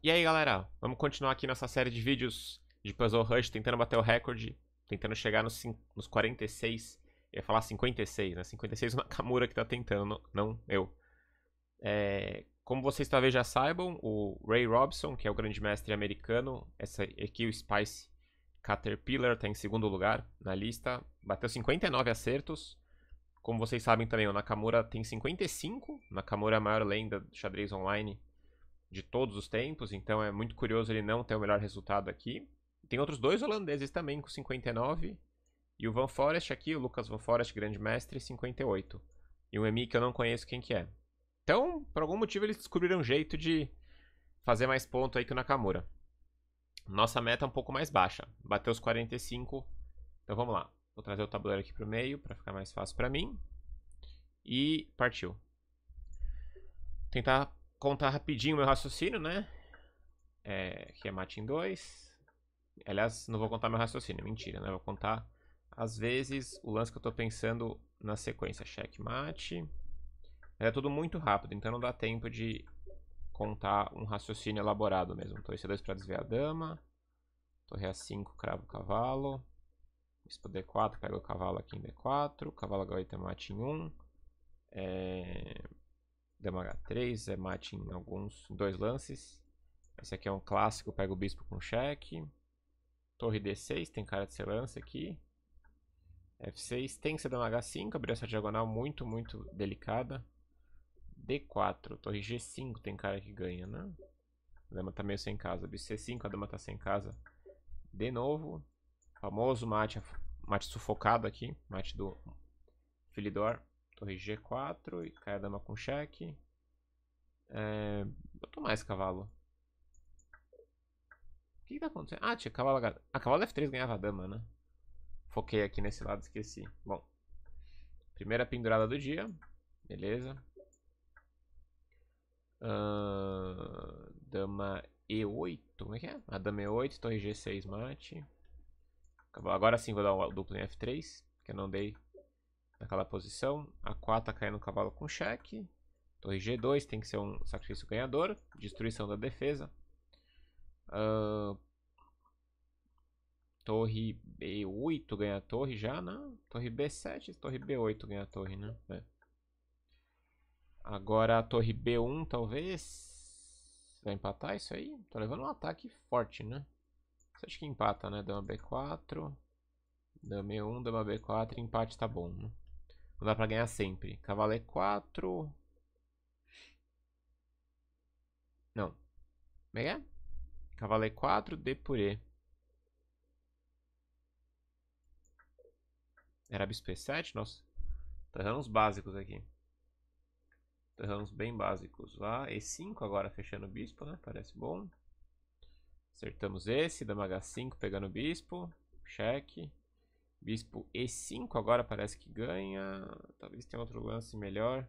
E aí, galera, vamos continuar aqui nessa série de vídeos de Puzzle Rush, tentando bater o recorde, tentando chegar nos, nos 46, eu ia falar 56, né? 56 o Nakamura que tá tentando, não eu. É, como vocês talvez já saibam, o Ray Robson, que é o grande mestre americano, essa aqui o Spice Caterpillar tá em segundo lugar na lista, bateu 59 acertos. Como vocês sabem também, o Nakamura tem 55, Nakamura é a maior lenda do xadrez online de todos os tempos, então é muito curioso ele não ter o melhor resultado aqui. Tem outros dois holandeses também com 59, e o Van Forest aqui, o Lucas Van Forest, grande mestre, 58. E um Emi que eu não conheço quem que é. Então, por algum motivo, eles descobriram um jeito de fazer mais ponto aí que o Nakamura. Nossa meta é um pouco mais baixa, bateu os 45, então vamos lá. Vou trazer o tabuleiro aqui para o meio para ficar mais fácil para mim. E partiu. Tentar contar rapidinho meu raciocínio, né? É, que é Matin 2. Aliás, não vou contar meu raciocínio, mentira, né? Vou contar, às vezes, o lance que eu tô pensando na sequência. Checkmate. É tudo muito rápido, então não dá tempo de contar um raciocínio elaborado mesmo. Torre C2 para desviar a dama. Torre A5, cravo o cavalo. Bispo D4, pega o cavalo aqui em D4. Cavalo H8 é mate em 1. É... Dama H3, é mate em alguns dois lances. Esse aqui é um clássico, pega o bispo com cheque. Torre D6, tem cara de ser lance aqui. F6, tem que ser dama H5, abrir essa diagonal muito, muito delicada. D4, torre G5, tem cara que ganha, né? A dama tá meio sem casa. Bispo C5, a dama tá sem casa. De novo, famoso mate, mate sufocado aqui, mate do Filidor. Torre G4 e cai a dama com cheque. É... mais cavalo. O que, que tá acontecendo? Ah, tinha cavalo. A ah, cavalo F3 ganhava a dama, né? Foquei aqui nesse lado, esqueci. Bom. Primeira pendurada do dia. Beleza. Uh, dama E8. Como é que é? A dama E8, torre G6, mate. Acabou. Agora sim vou dar o um duplo em F3. Que eu não dei naquela posição. A4 tá caindo no cavalo com cheque. Torre G2 tem que ser um sacrifício ganhador. Destruição da defesa. Uh, torre B8 ganha a torre já, né? Torre B7 torre B8 ganha a torre, né? É. Agora a torre B1 talvez. Vai empatar isso aí? Tô levando um ataque forte, né? Você acha que empata, né? Dama B4. Dama E1, dama B4, empate tá bom, né? Não dá pra ganhar sempre. Cavalo é 4. Não. Como é que é? Cavalo é 4, D por E. Era bispo E7? Nossa. Tô errando uns básicos aqui. Tô errando uns bem básicos lá. E5 agora fechando o bispo, né? Parece bom. Acertamos esse. Dama H5 pegando o bispo. Cheque. Bispo E5 agora parece que ganha. Talvez tenha outro lance melhor.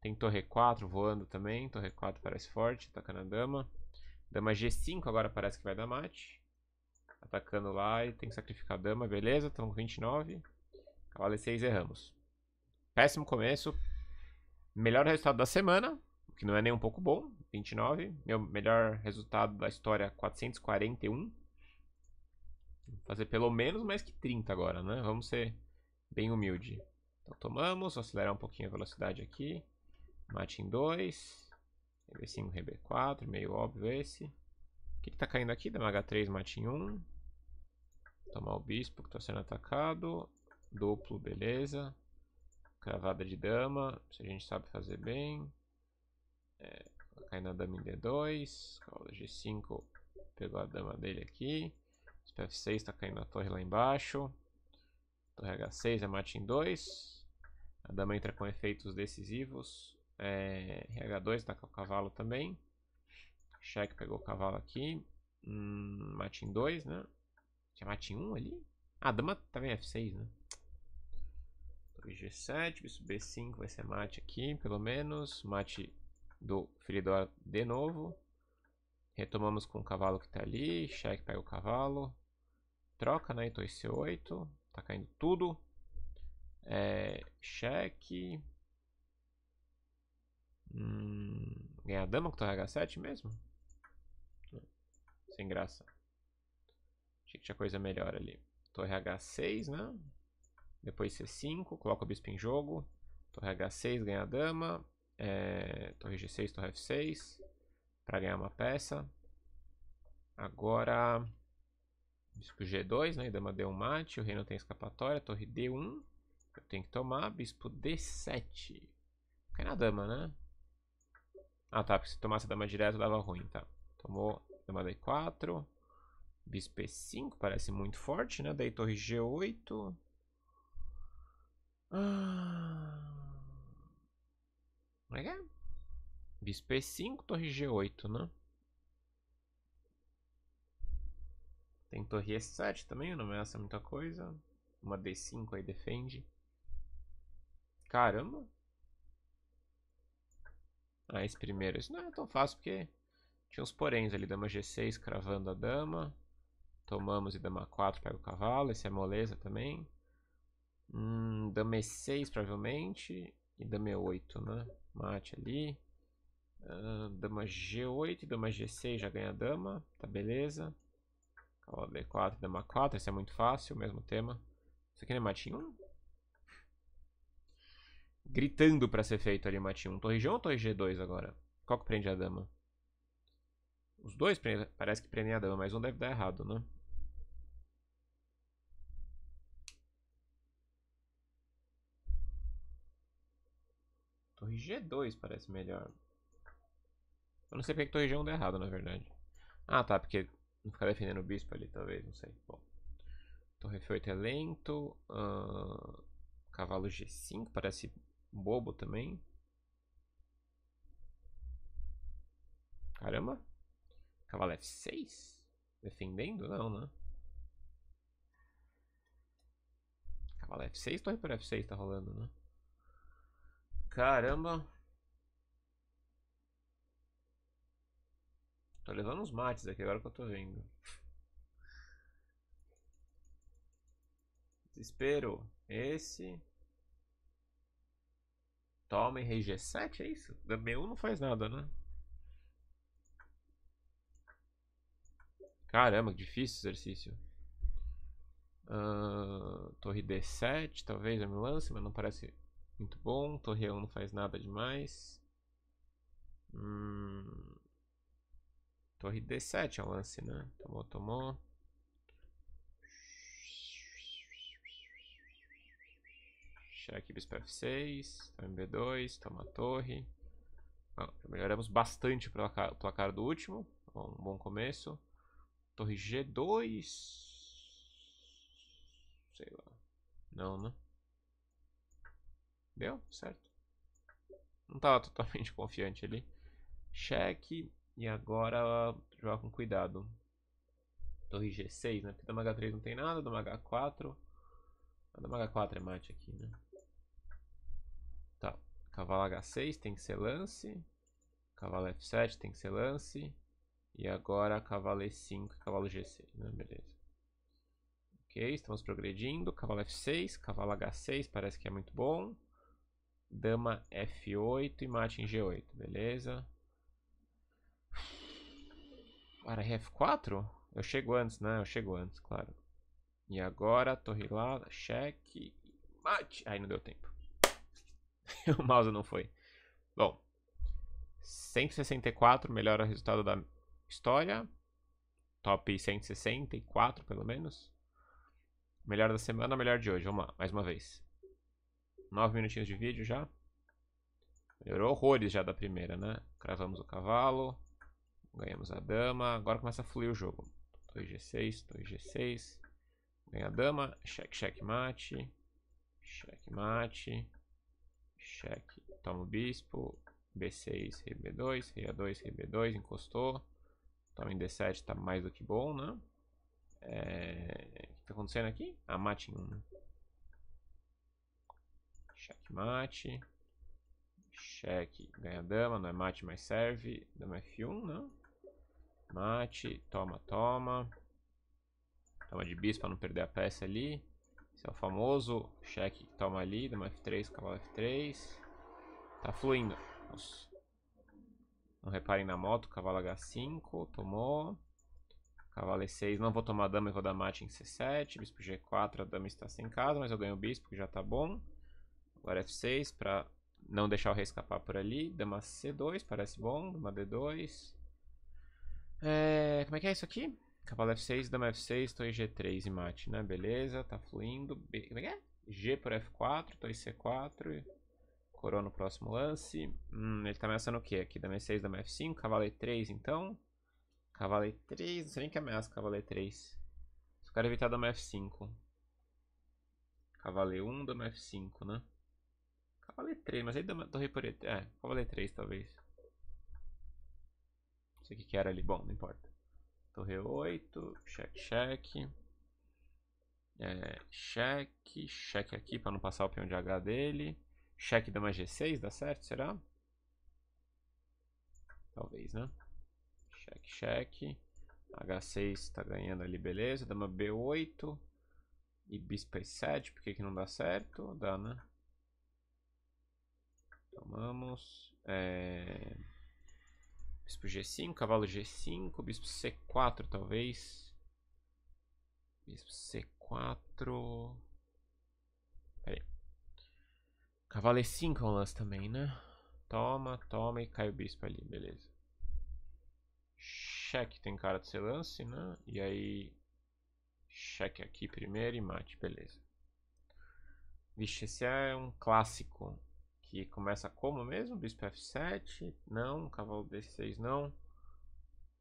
Tem torre 4 voando também. Torre 4 parece forte, atacando a dama. Dama G5 agora parece que vai dar mate. Atacando lá e tem que sacrificar a dama, beleza. Estamos com 29. Cavalo E6 erramos. Péssimo começo. Melhor resultado da semana, que não é nem um pouco bom, 29. Meu melhor resultado da história, 441 fazer pelo menos mais que 30 agora, né? Vamos ser bem humilde. Então tomamos, vou acelerar um pouquinho a velocidade aqui. Mate em 2. EB5, RB4, meio óbvio esse. O que, que tá caindo aqui? Dama H3, mate em 1. Um. Tomar o bispo que tá sendo atacado. Duplo, beleza. Cravada de dama, se a gente sabe fazer bem. É, cai na dama em D2. Cavalo G5 pegou a dama dele aqui. Espero 6 está caindo a torre lá embaixo. Torre H6 é mate em 2. A dama entra com efeitos decisivos. É, RH2 tá com o cavalo também. Cheque pegou o cavalo aqui. Hum, mate em 2, né? Tinha mate em 1 um ali? Ah, a dama também em F6, né? G7, bispo B5 vai ser mate aqui, pelo menos. Mate do Filidor de novo. Retomamos com o cavalo que tá ali. Cheque pega o cavalo troca, né? Então esse 8, tá caindo tudo. É, cheque. Hum, ganhar dama com torre H7 mesmo? Sem graça. Achei que tinha coisa melhor ali. Torre H6, né? Depois C5, coloca o bispo em jogo. Torre H6, ganha a dama. É, torre G6, torre F6. Pra ganhar uma peça. Agora... Bispo G2, né? Dama D1 mate. O rei não tem escapatória. Torre D1. Eu tenho que tomar. Bispo D7. Cai é na dama, né? Ah, tá. Porque se tomasse a dama direto dava ruim, tá? Tomou dama D4. Bispo E5. Parece muito forte, né? Daí torre G8. Como é ah. que é? Bispo E5, torre G8, né? Tem torre E7 também, não ameaça muita coisa. Uma D5 aí defende. Caramba! Ah, esse primeiro. Isso não é tão fácil porque tinha uns poréns ali. Dama G6 cravando a dama. Tomamos e dama 4 pega o cavalo. Esse é moleza também. Hum, dama E6 provavelmente. E dama E8, né? Mate ali. Uh, dama G8 e dama G6 já ganha a dama. Tá beleza. Ó, B4, dama 4, esse é muito fácil, mesmo tema. Isso aqui não é matinho 1? Gritando pra ser feito ali matinho 1. Torre G1 ou torre G2 agora? Qual que prende a dama? Os dois prende... parece que prendem a dama, mas um deve dar errado, né? Torre G2 parece melhor. Eu não sei porque torre G1 deu errado, na verdade. Ah, tá, porque não ficar defendendo o bispo ali, talvez, não sei. Bom. Torre F8 é lento. Uh, cavalo G5 parece bobo também. Caramba. Cavalo F6? Defendendo? Não, né? Cavalo F6, torre para F6 tá rolando, né? Caramba. Tô levando uns mates aqui agora que eu tô vendo. Desespero. Esse. Toma rei G7, é, é isso? B1 não faz nada, né? Caramba, que difícil esse exercício. Uh, torre D7, talvez é eu me lance, mas não parece muito bom. Torre E1 não faz nada demais. Hum... Torre D7 é o lance, né? Tomou, tomou. Cheque bispo F6. Torre B2. Toma a torre. Ah, melhoramos bastante o placar, placar do último. um bom começo. Torre G2. Sei lá. Não, né? Deu? Certo. Não estava totalmente confiante ali. Cheque. E agora jogar com cuidado. Torre G6, né? Porque dama H3 não tem nada, dama H4. A dama H4 é mate aqui, né? Tá. Cavalo H6 tem que ser lance. Cavalo F7 tem que ser lance. E agora cavalo E5 cavalo G6, né? Beleza. Ok, estamos progredindo. Cavalo F6, cavalo H6 parece que é muito bom. Dama F8 e mate em G8, beleza? Para F4? Eu chego antes, né? Eu chego antes, claro. E agora, torre lá, cheque, mate. Aí não deu tempo. o mouse não foi. Bom, 164, melhor resultado da história. Top 164, pelo menos. Melhor da semana, melhor de hoje. Vamos lá, mais uma vez. 9 minutinhos de vídeo já. Melhorou horrores já da primeira, né? Cravamos o cavalo. Ganhamos a dama. Agora começa a fluir o jogo. 2G6, 2G6. Ganha a dama. Cheque, cheque, mate. Cheque, mate. Cheque. Toma o bispo. B6, rei B2, rei A2, rei B2. Encostou. Toma em D7, tá mais do que bom, né? É... O que tá acontecendo aqui? Ah, mate em 1. Né? Cheque, mate. Cheque, ganha dama, não é mate, mas serve. Dama F1, não. Né? Mate. Toma, toma. Toma de bis para não perder a peça ali. Esse é o famoso cheque que toma ali. Dama F3, cavalo F3. Tá fluindo. Nossa. Não reparem na moto. Cavalo H5. Tomou. Cavalo E6. Não vou tomar dama e vou dar mate em C7. Bispo G4. A dama está sem casa, mas eu ganho o bispo que já tá bom. Agora F6 para não deixar o rei escapar por ali. Dama C2. Parece bom. Dama D2. É, como é que é isso aqui? Cavalo F6, dama F6, em G3 e mate, né? Beleza, tá fluindo. B... Como é que é? G por F4, em C4, coroa no próximo lance. Hum, ele tá ameaçando o que aqui? Dama F6, dama F5, cavalo E3 então. Cavalo E3, não sei nem que ameaça cavalo E3. Só quero evitar dama F5. Cavalo E1, dama F5, né? Cavalo E3, mas aí dama, torre por E3, é, cavalo E3 talvez sei o que, que era ali, bom, não importa. Torre 8, check, check. É, check, cheque aqui para não passar o peão de H dele. Check dama G6, dá certo, será? Talvez, né? Check, check. H6 está ganhando ali, beleza. Dama B8 e bispo E7, por que, que não dá certo? Dá, né? Tomamos. É... Bispo G5, cavalo G5, bispo C4 talvez. Bispo C4. Pera aí. Cavalo E5 é um lance também, né? Toma, toma e cai o bispo ali, beleza. Cheque tem cara de ser lance, né? E aí. Cheque aqui primeiro e mate, beleza. Vixe, esse é um clássico. Que começa como mesmo? Bispo F7, não. Cavalo D6, não.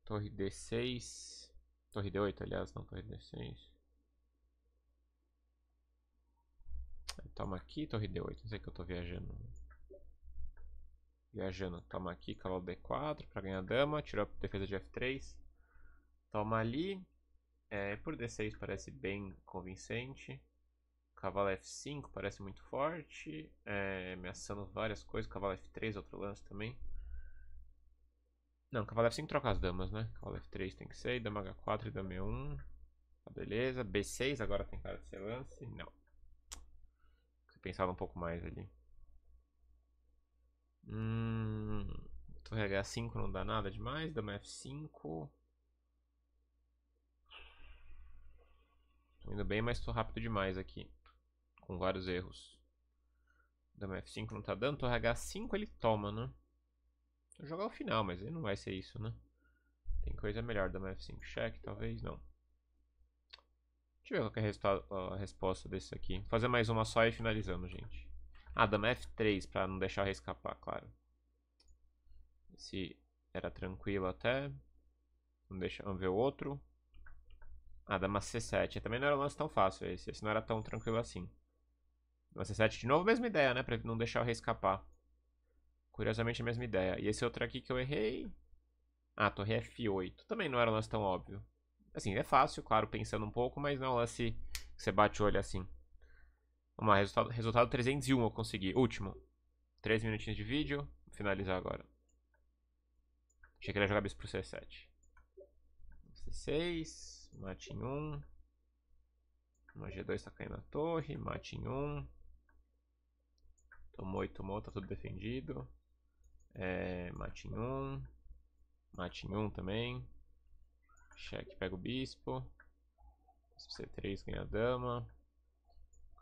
Torre D6. Torre D8, aliás, não torre D6. É, toma aqui, torre D8. Não sei que eu tô viajando. Viajando. Toma aqui, cavalo D4 para ganhar dama. Tirou a defesa de F3. Toma ali. É, por D6 parece bem convincente. Cavalo F5 parece muito forte, é, ameaçando várias coisas. Cavalo F3, outro lance também. Não, cavalo F5 troca as damas, né? Cavalo F3 tem que ser, dama H4 e dama E1. Tá beleza. B6 agora tem cara de ser lance. Não. Pensava um pouco mais ali. Hum, torre H5 não dá nada demais. Dama F5. Tô indo bem, mas tô rápido demais aqui com vários erros. Dama F5 não tá dando, torre H5 ele toma, né? Vou jogar o final, mas ele não vai ser isso, né? Tem coisa melhor, dama F5 check, talvez não. Deixa eu ver qual é a, a resposta desse aqui. Vou fazer mais uma só e finalizamos, gente. Ah, dama F3, pra não deixar escapar, claro. Esse era tranquilo até. Vamos, deixar, vamos ver o outro. Ah, dama C7. Também não era um lance tão fácil esse. Esse não era tão tranquilo assim. C7 de novo, mesma ideia, né? Pra não deixar o rei escapar. Curiosamente, a mesma ideia. E esse outro aqui que eu errei... Ah, torre F8. Também não era um lance tão óbvio. Assim, é fácil, claro, pensando um pouco, mas não é um lance que você bate o olho assim. Vamos lá, resultado, resultado 301 eu consegui. Último. 3 minutinhos de vídeo. Vou finalizar agora. Achei que ele ia jogar bis pro C7. C6. Mate em 1. Um. G2 tá caindo na torre. Mate em 1. Tomou e tomou, tá tudo defendido. É, mate em um. Mate em um também. Cheque, pega o bispo. Bispo C3 ganha a dama.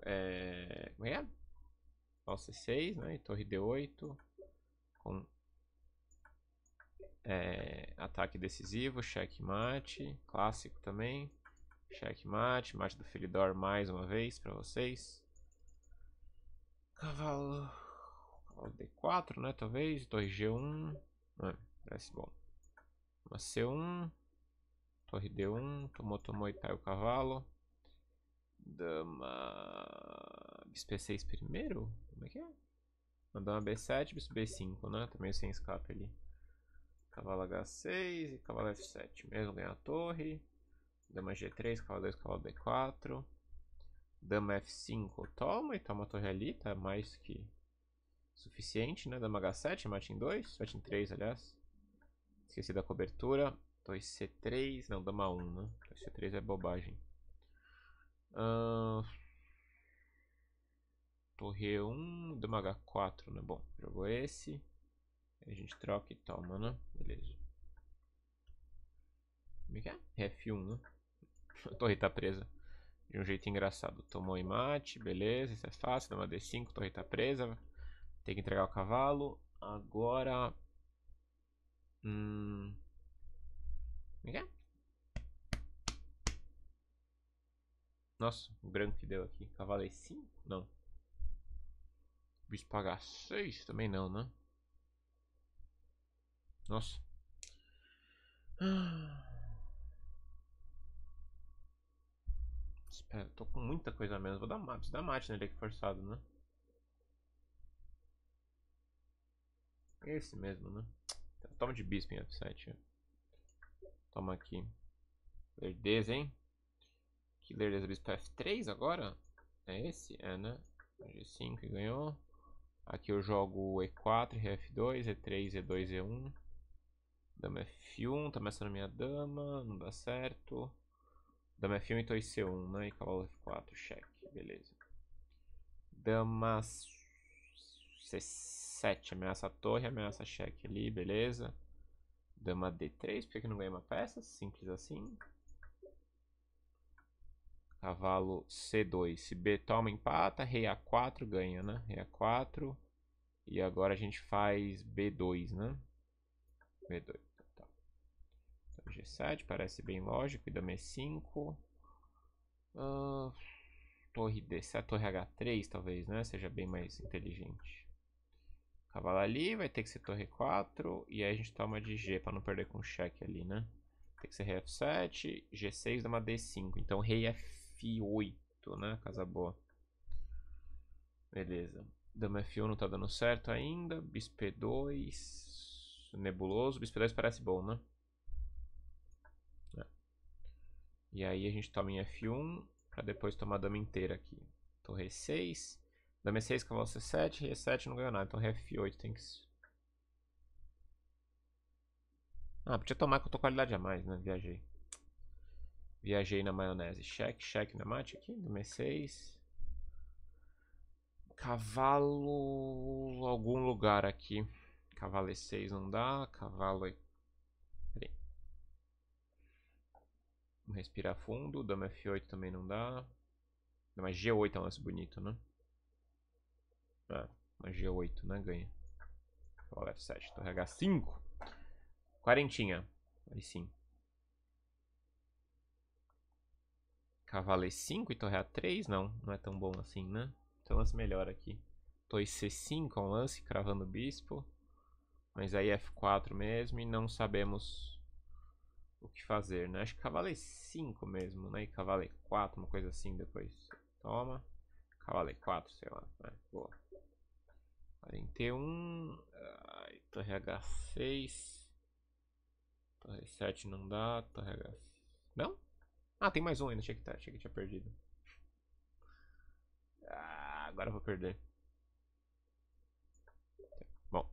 É, como é? é? Nossa, C6, né? E torre D8. Com é, ataque decisivo, xeque-mate clássico também, checkmate, mate do Filidor mais uma vez para vocês. Cavalo. D4, né? Talvez. 2G1. Ah, né, parece bom. Uma C1. Torre D1. Tomou, tomou e caiu o cavalo. Dama. b 6 primeiro? Como é que é? Uma dama B7, bispo B5, né? Também tá sem escape ali. Cavalo H6 e cavalo F7. Mesmo ganha a torre. Dama G3, cavalo 2, cavalo B4. Dama F5. Toma e toma a torre ali, tá mais que suficiente, né? Dama H7, mate em 2, mate em 3, aliás. Esqueci da cobertura. Torre C3, não, dama 1, né? Torre C3 é bobagem. Uh... Torre 1, dama H4, né? Bom, jogou esse. A gente troca e toma, né? Beleza. Como é que é? F1, né? A torre tá presa de um jeito engraçado. Tomou e mate, beleza, isso é fácil, dá uma D5, torre tá presa. Tem que entregar o cavalo. Agora... Hum... Ninguém? É Nossa, o branco que deu aqui. Cavalo é 5? Não. O bicho pagar 6? Também não, né? Nossa. Ah. É, tô com muita coisa a menos. Vou dar mate. Dá mate nele aqui forçado, né? É esse mesmo, né? Tá, toma de bispo em F7. Toma aqui. Lerdeza, hein? Que lerdeza bispo F3 agora? É esse? É, né? G5 ganhou. Aqui eu jogo E4, Rf2, E3, E2, E1. Dama F1, tá ameaçando minha dama, não dá certo. Dama F1, então IC1, né? E cavalo F4, cheque, beleza. Dama C7, ameaça a torre, ameaça cheque ali, beleza. Dama D3, porque que não ganha uma peça, simples assim. Cavalo C2, se B toma, empata, rei A4 ganha, né? Rei A4, e agora a gente faz B2, né? B2. G7 parece bem lógico. E dama E5. Uh, torre D7, torre H3 talvez, né? Seja bem mais inteligente. Cavalo ali, vai ter que ser torre 4. E aí a gente toma de G para não perder com cheque ali, né? Tem que ser rei F7, G6, dama D5. Então rei F8, né? Casa boa. Beleza. Dama F1 não tá dando certo ainda. Bispo E2. Nebuloso. Bispo E2 parece bom, né? E aí a gente toma em F1 para depois tomar a dama inteira aqui. Torre E6. Dama E6, cavalo C7, E7 não ganhou nada. Então Torre F8 tem que... Ah, podia tomar com a qualidade a mais, né? Viajei. Viajei na maionese. Cheque, cheque na mate aqui. Dama E6. Cavalo... Algum lugar aqui. Cavalo E6 não dá. Cavalo E4. Vamos respirar fundo. Dama F8 também não dá. mas G8 é um lance bonito, né? É, ah, G8, né? Ganha. Bola F7, torre H5. Quarentinha. Aí sim. Cavalo E5 e torre A3? Não, não é tão bom assim, né? Tem um lance melhor aqui. Torre C5 é um lance, cravando o bispo. Mas aí F4 mesmo e não sabemos o que fazer, né? Acho que cavalo é 5 mesmo, né? E cavalo é 4 uma coisa assim depois. Toma. Cavalo é 4 sei lá. Né? Boa. 41. Ai, torre H6. Torre 7 não dá. Torre H... Não? Ah, tem mais um ainda. Achei que, tá, achei que tinha perdido. Ah, agora eu vou perder. Bom.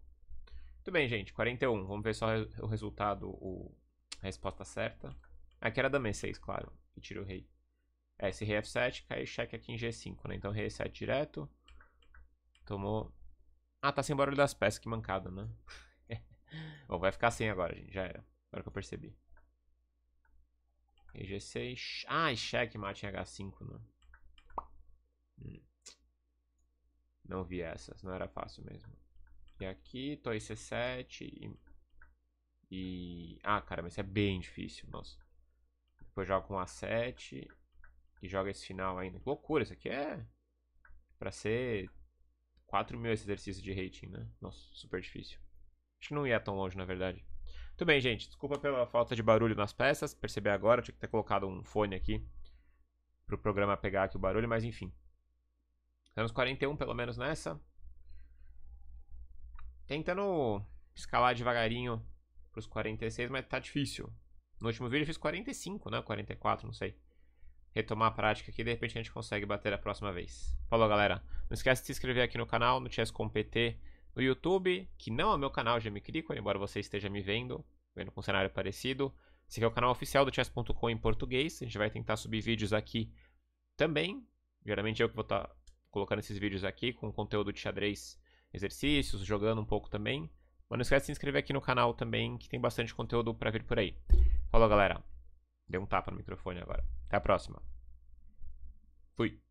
Muito bem, gente. 41. Vamos ver só o resultado, o Resposta certa. Aqui era dama E6, claro. E tira o rei. É, esse rei F7, caiu cheque aqui em G5, né? Então rei E7 direto. Tomou. Ah, tá sem barulho das peças, que mancada, né? Bom, vai ficar sem agora, gente. Já era. Agora que eu percebi. Rei G6. Ah, e cheque mate em H5, né? Hum. Não vi essas, não era fácil mesmo. E aqui, tô em C7 e e. Ah, cara, mas isso é bem difícil, nossa. Depois joga com A7 e joga esse final ainda. Que loucura, isso aqui é. Pra ser 4 mil esse exercício de rating, né? Nossa, super difícil. Acho que não ia tão longe, na verdade. Tudo bem, gente. Desculpa pela falta de barulho nas peças. Percebi agora, tinha que ter colocado um fone aqui. Pro programa pegar aqui o barulho, mas enfim. Temos 41 pelo menos nessa. Tentando escalar devagarinho para os 46, mas tá difícil. No último vídeo eu fiz 45, né? 44, não sei. Retomar a prática aqui, de repente a gente consegue bater a próxima vez. Falou, galera. Não esquece de se inscrever aqui no canal, no Chess com PT, no YouTube, que não é o meu canal, já me clico, embora você esteja me vendo, vendo com um cenário parecido. Esse aqui é o canal oficial do chess.com em português. A gente vai tentar subir vídeos aqui também. Geralmente eu que vou estar tá colocando esses vídeos aqui com conteúdo de xadrez, exercícios, jogando um pouco também. Mas não esquece de se inscrever aqui no canal também, que tem bastante conteúdo pra vir por aí. Falou, galera. Deu um tapa no microfone agora. Até a próxima. Fui.